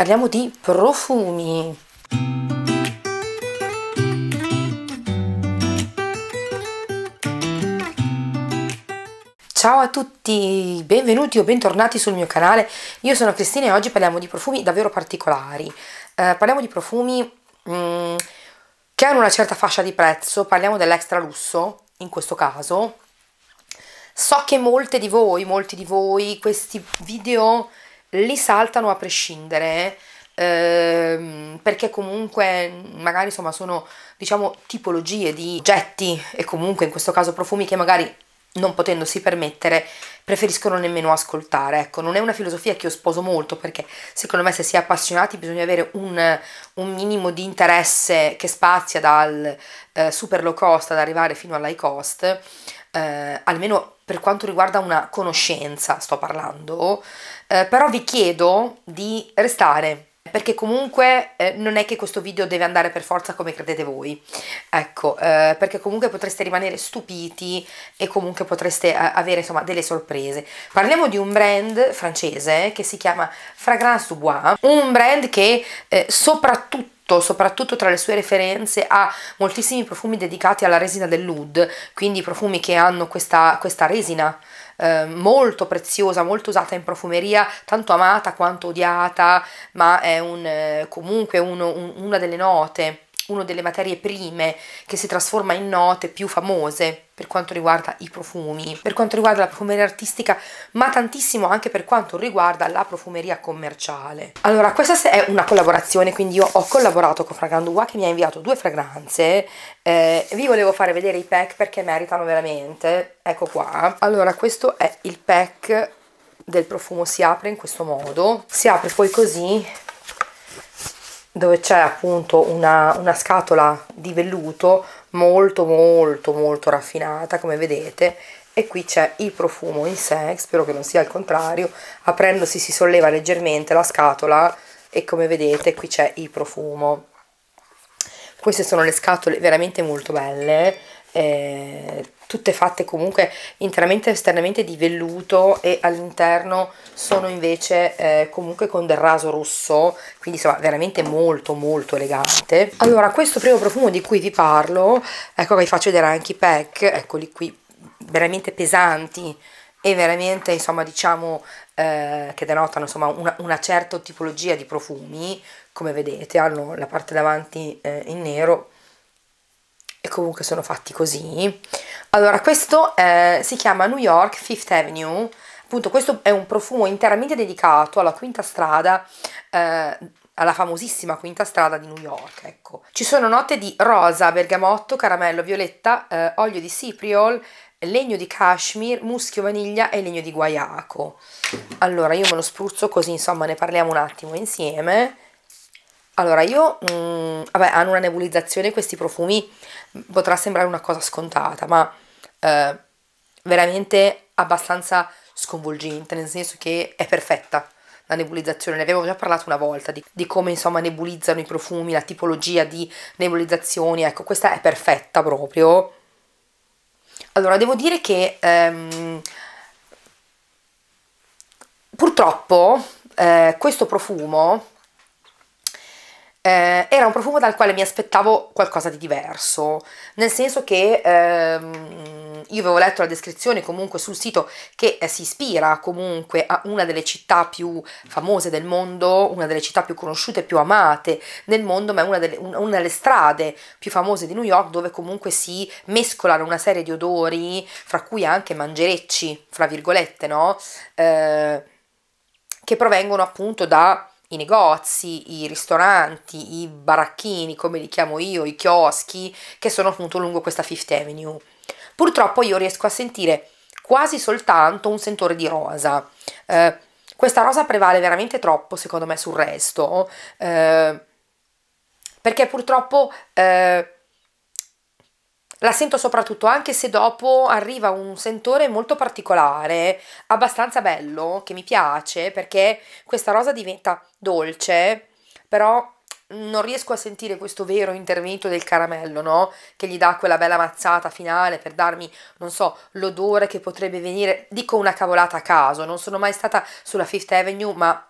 Parliamo di profumi. Ciao a tutti, benvenuti o bentornati sul mio canale. Io sono Cristina e oggi parliamo di profumi davvero particolari. Eh, parliamo di profumi mm, che hanno una certa fascia di prezzo, parliamo dell'extra lusso in questo caso. So che molte di voi, molti di voi, questi video li saltano a prescindere eh, perché comunque magari insomma sono diciamo tipologie di oggetti e comunque in questo caso profumi che magari non potendosi permettere preferiscono nemmeno ascoltare ecco non è una filosofia che io sposo molto perché secondo me se si è appassionati bisogna avere un, un minimo di interesse che spazia dal eh, super low cost ad arrivare fino all'high cost eh, almeno per quanto riguarda una conoscenza sto parlando, eh, però vi chiedo di restare perché comunque eh, non è che questo video deve andare per forza come credete voi, ecco, eh, perché comunque potreste rimanere stupiti e comunque potreste eh, avere insomma delle sorprese. Parliamo di un brand francese che si chiama Fragrance du Bois, un brand che eh, soprattutto soprattutto tra le sue referenze, ha moltissimi profumi dedicati alla resina del Lud, quindi profumi che hanno questa, questa resina eh, molto preziosa, molto usata in profumeria, tanto amata quanto odiata, ma è un, eh, comunque uno, un, una delle note una delle materie prime che si trasforma in note più famose per quanto riguarda i profumi, per quanto riguarda la profumeria artistica, ma tantissimo anche per quanto riguarda la profumeria commerciale. Allora, questa è una collaborazione, quindi io ho collaborato con Fragandua che mi ha inviato due fragranze, eh, vi volevo fare vedere i pack perché meritano veramente, ecco qua. Allora, questo è il pack del profumo, si apre in questo modo, si apre poi così dove c'è appunto una, una scatola di velluto molto molto molto raffinata come vedete e qui c'è il profumo in sé, spero che non sia il contrario, aprendosi si solleva leggermente la scatola e come vedete qui c'è il profumo. Queste sono le scatole veramente molto belle, eh, tutte fatte comunque interamente esternamente di velluto e all'interno sono invece eh, comunque con del raso rosso quindi insomma veramente molto molto elegante allora questo primo profumo di cui vi parlo ecco che vi faccio vedere anche i pack eccoli qui veramente pesanti e veramente insomma diciamo eh, che denotano insomma una, una, certa tipologia di profumi come vedete hanno la parte davanti eh, in nero e comunque sono fatti così. Allora, questo eh, si chiama New York Fifth Avenue, appunto questo è un profumo interamente dedicato alla quinta strada, eh, alla famosissima quinta strada di New York, ecco. Ci sono note di rosa, bergamotto, caramello, violetta, eh, olio di cipriol, legno di cashmere, muschio vaniglia e legno di guaiaco. Allora, io me lo spruzzo così, insomma, ne parliamo un attimo insieme. Allora, io, mh, mm, vabbè, hanno una nebulizzazione questi profumi potrà sembrare una cosa scontata, ma eh, veramente abbastanza sconvolgente, nel senso che è perfetta la nebulizzazione, ne avevo già parlato una volta di, di come insomma nebulizzano i profumi, la tipologia di nebulizzazioni, ecco questa è perfetta proprio. Allora, devo dire che ehm, purtroppo eh, questo profumo eh, era un profumo dal quale mi aspettavo qualcosa di diverso, nel senso che ehm, io avevo letto la descrizione comunque sul sito che eh, si ispira comunque a una delle città più famose del mondo, una delle città più conosciute, e più amate nel mondo, ma è una delle, una delle strade più famose di New York dove comunque si mescolano una serie di odori, fra cui anche mangerecci, fra virgolette, no? Eh, che provengono appunto da i negozi, i ristoranti, i baracchini, come li chiamo io, i chioschi, che sono appunto lungo questa Fifth Avenue. Purtroppo io riesco a sentire quasi soltanto un sentore di rosa. Eh, questa rosa prevale veramente troppo, secondo me, sul resto, eh, perché purtroppo... Eh, la sento soprattutto anche se dopo arriva un sentore molto particolare, abbastanza bello, che mi piace perché questa rosa diventa dolce, però non riesco a sentire questo vero intervento del caramello, no? Che gli dà quella bella mazzata finale per darmi, non so, l'odore che potrebbe venire. Dico una cavolata a caso, non sono mai stata sulla Fifth Avenue, ma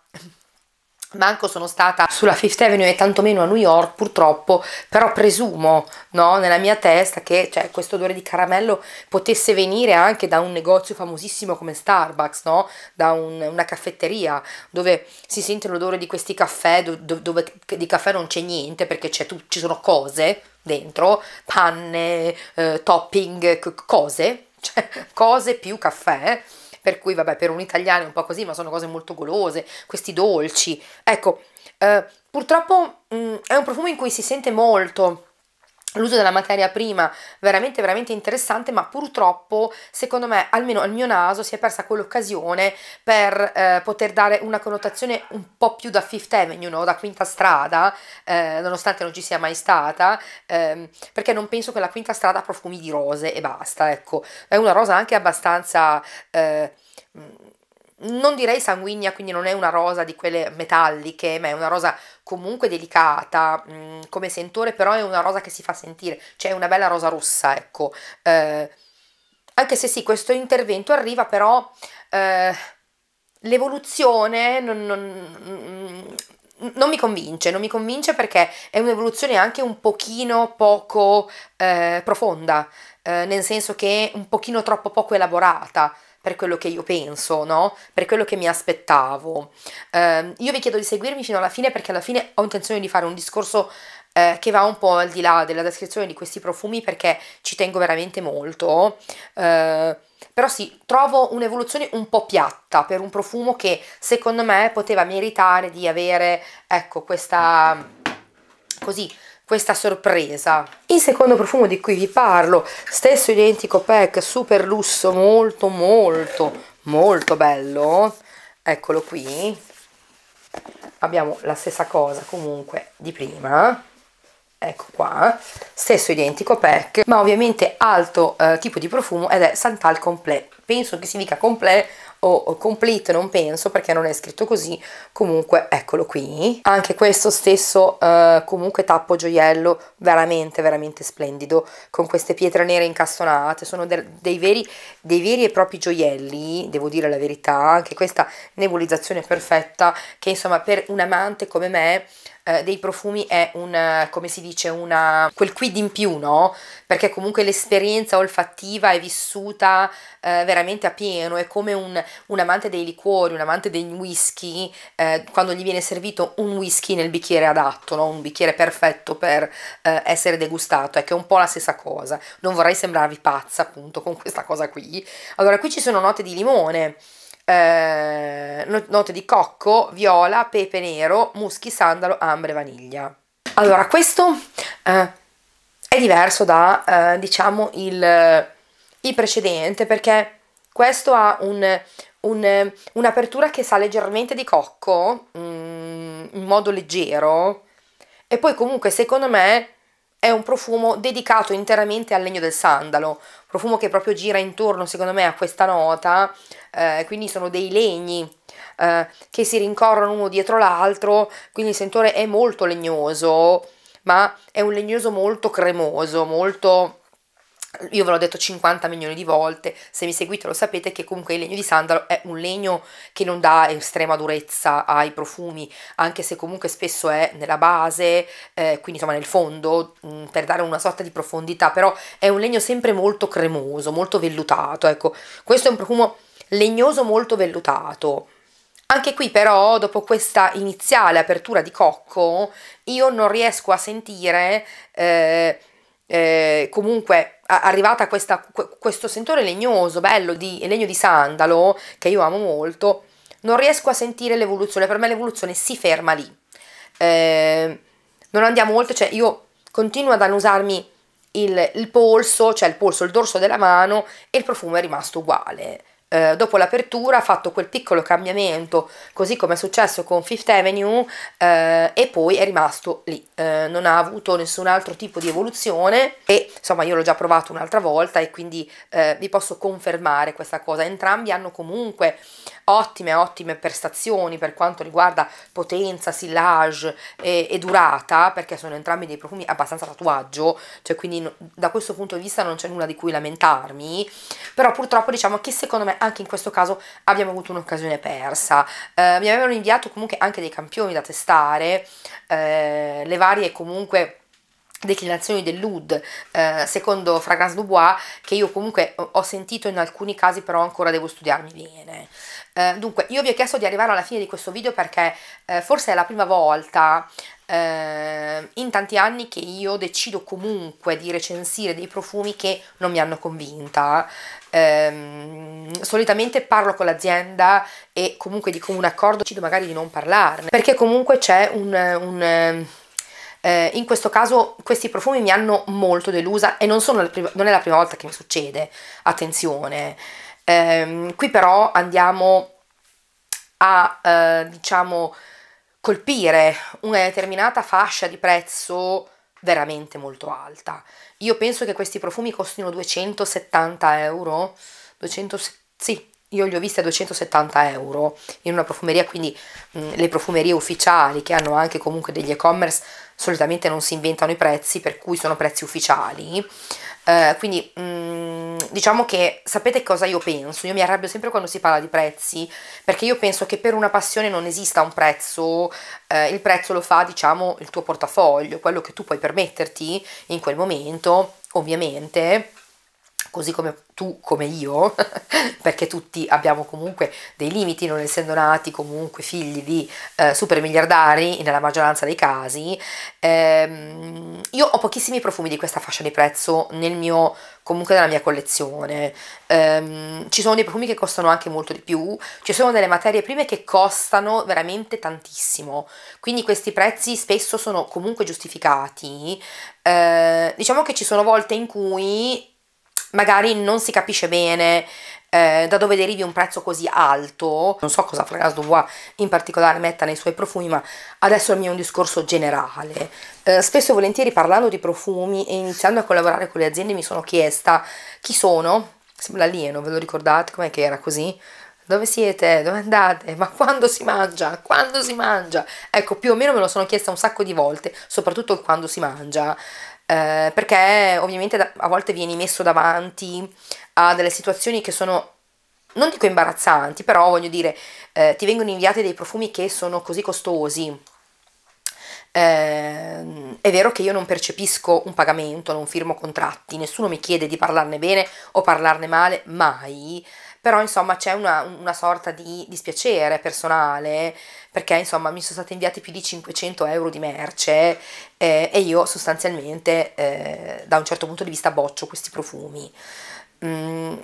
manco sono stata sulla Fifth Avenue e tantomeno a New York purtroppo, però presumo no, nella mia testa che cioè, questo odore di caramello potesse venire anche da un negozio famosissimo come Starbucks, no? da un, una caffetteria dove si sente l'odore di questi caffè, do, do, dove di caffè non c'è niente perché tu, ci sono cose dentro, panne, eh, topping, cose, cioè, cose più caffè per cui vabbè per un italiano è un po' così, ma sono cose molto golose, questi dolci. Ecco, eh, purtroppo mh, mm, è un profumo in cui si sente molto l'uso della materia prima veramente veramente interessante ma purtroppo secondo me almeno al mio naso si è persa quell'occasione per eh, poter dare una connotazione un po' più da Fifth Avenue no? da Quinta Strada eh, nonostante non ci sia mai stata ehm, perché non penso che la Quinta Strada profumi di rose e basta ecco è una rosa anche abbastanza eh, non direi sanguigna, quindi non è una rosa di quelle metalliche, ma è una rosa comunque delicata mh, mm, come sentore, però è una rosa che si fa sentire, cioè è una bella rosa rossa, ecco. Eh, anche se sì, questo intervento arriva, però eh, l'evoluzione non, non, mm, non, mi convince, non mi convince perché è un'evoluzione anche un pochino poco eh, profonda, eh, nel senso che è un pochino troppo poco elaborata per quello che io penso, no? Per quello che mi aspettavo. Eh, io vi chiedo di seguirmi fino alla fine perché alla fine ho intenzione di fare un discorso eh, che va un po' al di là della descrizione di questi profumi perché ci tengo veramente molto. Eh, però sì, trovo un'evoluzione un po' piatta per un profumo che secondo me poteva meritare di avere, ecco, questa così questa sorpresa. Il secondo profumo di cui vi parlo, stesso identico pack, super lusso, molto molto molto bello, eccolo qui, abbiamo la stessa cosa comunque di prima, ecco qua, stesso identico pack, ma ovviamente altro eh, tipo di profumo ed è Santal Complet, penso che si dica complet o complete non penso perché non è scritto così comunque eccolo qui anche questo stesso eh, comunque tappo gioiello veramente veramente splendido con queste pietre nere incastonate sono de dei, veri, dei veri e propri gioielli devo dire la verità anche questa nebulizzazione perfetta che insomma per un amante come me eh, dei profumi è un, eh, come si dice, una, quel quid in più, no? Perché comunque l'esperienza olfattiva è vissuta eh, veramente a pieno, è come un, un, amante dei liquori, un amante dei whisky, eh, quando gli viene servito un whisky nel bicchiere adatto, no? un bicchiere perfetto per eh, essere degustato, è ecco, che è un po' la stessa cosa, non vorrei sembrarvi pazza appunto con questa cosa qui. Allora qui ci sono note di limone, eh, note di cocco, viola, pepe nero, muschi, sandalo, ambre, vaniglia. Allora, questo eh, è diverso da, eh, diciamo, il, il, precedente perché questo ha un, un, un'apertura che sa leggermente di cocco, mm, in modo leggero, e poi comunque secondo me è un profumo dedicato interamente al legno del sandalo, profumo che proprio gira intorno secondo me a questa nota, eh, quindi sono dei legni eh, che si rincorrono uno dietro l'altro, quindi il sentore è molto legnoso, ma è un legnoso molto cremoso, molto io ve l'ho detto 50 milioni di volte, se mi seguite lo sapete che comunque il legno di sandalo è un legno che non dà estrema durezza ai profumi, anche se comunque spesso è nella base, eh, quindi insomma nel fondo, mh, mm, per dare una sorta di profondità, però è un legno sempre molto cremoso, molto vellutato, ecco, questo è un profumo legnoso molto vellutato. Anche qui però, dopo questa iniziale apertura di cocco, io non riesco a sentire eh, eh, comunque arrivata questa, questo sentore legnoso, bello, di legno di sandalo, che io amo molto, non riesco a sentire l'evoluzione, per me l'evoluzione si ferma lì. Eh, non andiamo oltre, cioè io continuo ad annusarmi il, il polso, cioè il polso, il dorso della mano e il profumo è rimasto uguale eh, dopo l'apertura ha fatto quel piccolo cambiamento, così come è successo con Fifth Avenue, eh, e poi è rimasto lì. Eh, non ha avuto nessun altro tipo di evoluzione e insomma io l'ho già provato un'altra volta e quindi eh, vi posso confermare questa cosa. Entrambi hanno comunque ottime, ottime prestazioni per quanto riguarda potenza, sillage e, e durata, perché sono entrambi dei profumi abbastanza tatuaggio, cioè quindi da questo punto di vista non c'è nulla di cui lamentarmi, però purtroppo diciamo che secondo me anche in questo caso abbiamo avuto un'occasione persa. Eh, mi avevano inviato comunque anche dei campioni da testare, eh, le varie comunque declinazioni dell'oud eh, secondo Fragrance Dubois che io comunque ho sentito in alcuni casi però ancora devo studiarmi bene eh, dunque, io vi ho chiesto di arrivare alla fine di questo video perché eh, forse è la prima volta eh, in tanti anni che io decido comunque di recensire dei profumi che non mi hanno convinta. Ehm, solitamente parlo con l'azienda e comunque di comune accordo decido magari di non parlarne perché comunque c'è un, un eh, in questo caso questi profumi mi hanno molto delusa e non, la prima, non è la prima volta che mi succede, attenzione. Ehm, qui però andiamo a, eh, diciamo, colpire una determinata fascia di prezzo veramente molto alta. Io penso che questi profumi costino 270 euro, 200, sì, io li ho visti a 270 euro in una profumeria, quindi mh, mm, le profumerie ufficiali che hanno anche comunque degli e-commerce solitamente non si inventano i prezzi, per cui sono prezzi ufficiali. Eh, quindi mh, mm, diciamo che sapete cosa io penso? Io mi arrabbio sempre quando si parla di prezzi, perché io penso che per una passione non esista un prezzo, eh, il prezzo lo fa diciamo il tuo portafoglio, quello che tu puoi permetterti in quel momento, ovviamente così come tu, come io, perché tutti abbiamo comunque dei limiti, non essendo nati comunque figli di eh, super miliardari nella maggioranza dei casi, ehm, io ho pochissimi profumi di questa fascia di prezzo nel mio, comunque nella mia collezione. Ehm, ci sono dei profumi che costano anche molto di più, ci sono delle materie prime che costano veramente tantissimo, quindi questi prezzi spesso sono comunque giustificati. Eh, diciamo che ci sono volte in cui magari non si capisce bene eh, da dove derivi un prezzo così alto. Non so cosa Fragrance Dubois in particolare metta nei suoi profumi, ma adesso il mio è un discorso generale. Eh, spesso e volentieri parlando di profumi e iniziando a collaborare con le aziende mi sono chiesta chi sono, sembra alieno, ve lo ricordate com'è che era così? Dove siete? Dove andate? Ma quando si mangia? Quando si mangia? Ecco, più o meno me lo sono chiesta un sacco di volte, soprattutto quando si mangia eh, perché ovviamente da, a volte vieni messo davanti a delle situazioni che sono non dico imbarazzanti, però voglio dire, eh, ti vengono inviati dei profumi che sono così costosi eh, è vero che io non percepisco un pagamento, non firmo contratti, nessuno mi chiede di parlarne bene o parlarne male, mai, però insomma c'è una, una sorta di dispiacere personale perché insomma mi sono state inviate più di 500 euro di merce eh, e io sostanzialmente eh, da un certo punto di vista boccio questi profumi. Mm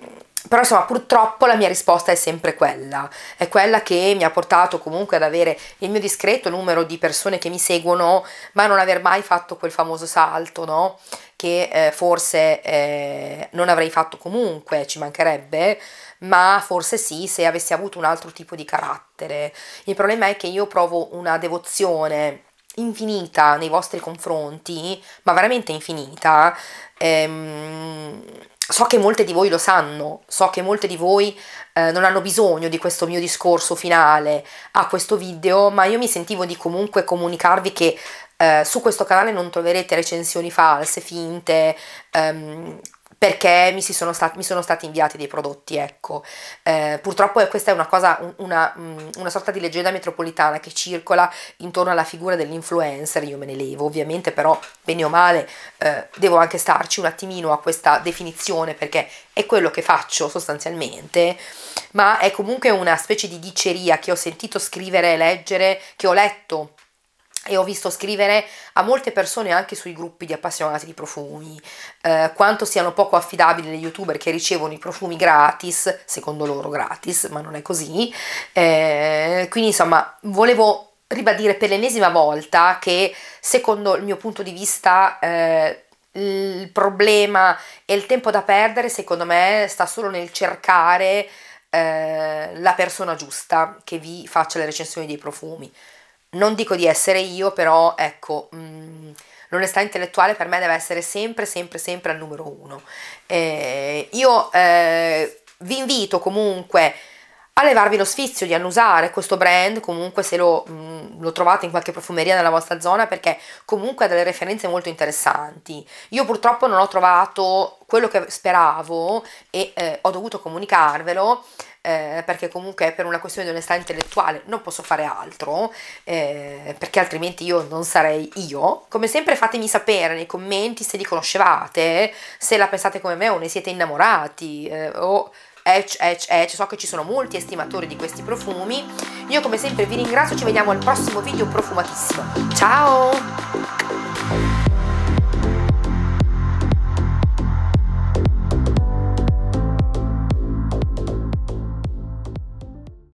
però insomma purtroppo la mia risposta è sempre quella, è quella che mi ha portato comunque ad avere il mio discreto numero di persone che mi seguono, ma non aver mai fatto quel famoso salto, no? Che eh, forse eh, non avrei fatto comunque, ci mancherebbe, ma forse sì se avessi avuto un altro tipo di carattere. Il problema è che io provo una devozione infinita nei vostri confronti, ma veramente infinita. Ehm, So che molte di voi lo sanno, so che molte di voi eh, non hanno bisogno di questo mio discorso finale a questo video, ma io mi sentivo di comunque comunicarvi che eh, su questo canale non troverete recensioni false, finte, ehm, perché mi sono, stati, mi, sono stati inviati dei prodotti, ecco. Eh, purtroppo questa è una cosa, una, mm, una, sorta di leggenda metropolitana che circola intorno alla figura dell'influencer, io me ne levo ovviamente, però bene o male eh, devo anche starci un attimino a questa definizione perché è quello che faccio sostanzialmente, ma è comunque una specie di diceria che ho sentito scrivere e leggere, che ho letto e ho visto scrivere a molte persone anche sui gruppi di appassionati di profumi eh, quanto siano poco affidabili le youtuber che ricevono i profumi gratis, secondo loro gratis, ma non è così. Eh, quindi insomma, volevo ribadire per l'ennesima volta che secondo il mio punto di vista eh, il problema e il tempo da perdere secondo me sta solo nel cercare eh, la persona giusta che vi faccia le recensioni dei profumi non dico di essere io, però ecco, mh, mm, l'onestà intellettuale per me deve essere sempre, sempre, sempre al numero uno. Eh, io eh, vi invito comunque a levarvi lo sfizio di annusare questo brand, comunque se lo, mh, mm, lo, trovate in qualche profumeria nella vostra zona, perché comunque ha delle referenze molto interessanti. Io purtroppo non ho trovato quello che speravo e eh, ho dovuto comunicarvelo eh, perché comunque per una questione di onestà intellettuale non posso fare altro, eh, perché altrimenti io non sarei io. Come sempre fatemi sapere nei commenti se li conoscevate, se la pensate come me o ne siete innamorati eh, o Ec, ec, ec, so che ci sono molti estimatori di questi profumi. Io come sempre vi ringrazio, ci vediamo al prossimo video profumatissimo. Ciao!